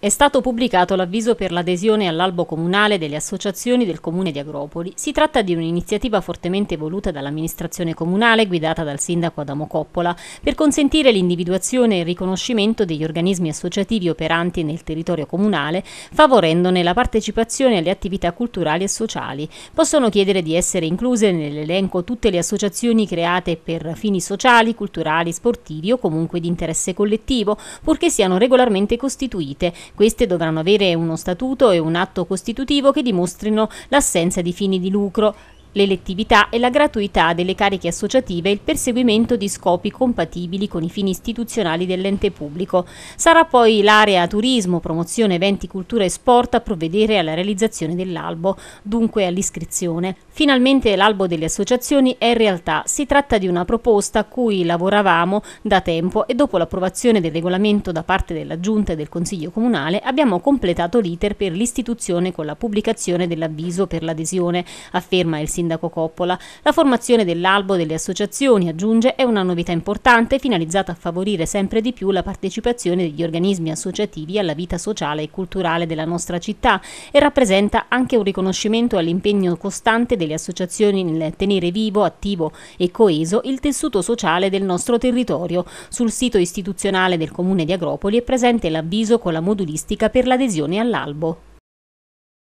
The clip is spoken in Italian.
È stato pubblicato l'avviso per l'adesione all'albo comunale delle associazioni del comune di Agropoli. Si tratta di un'iniziativa fortemente voluta dall'amministrazione comunale guidata dal sindaco Adamo Coppola per consentire l'individuazione e il riconoscimento degli organismi associativi operanti nel territorio comunale, favorendone la partecipazione alle attività culturali e sociali. Possono chiedere di essere incluse nell'elenco tutte le associazioni create per fini sociali, culturali, sportivi o comunque di interesse collettivo, purché siano regolarmente costituite queste dovranno avere uno statuto e un atto costitutivo che dimostrino l'assenza di fini di lucro, l'elettività e la gratuità delle cariche associative e il perseguimento di scopi compatibili con i fini istituzionali dell'ente pubblico. Sarà poi l'area turismo, promozione, eventi, cultura e sport a provvedere alla realizzazione dell'albo, dunque all'iscrizione. Finalmente l'albo delle associazioni è realtà. Si tratta di una proposta a cui lavoravamo da tempo e dopo l'approvazione del regolamento da parte della Giunta e del Consiglio Comunale abbiamo completato l'iter per l'istituzione con la pubblicazione dell'avviso per l'adesione, afferma il sindaco Coppola. La formazione dell'albo delle associazioni, aggiunge, è una novità importante finalizzata a favorire sempre di più la partecipazione degli organismi associativi alla vita sociale e culturale della nostra città e rappresenta anche un riconoscimento all'impegno costante del le associazioni nel tenere vivo, attivo e coeso il tessuto sociale del nostro territorio. Sul sito istituzionale del Comune di Agropoli è presente l'avviso con la modulistica per l'adesione all'albo.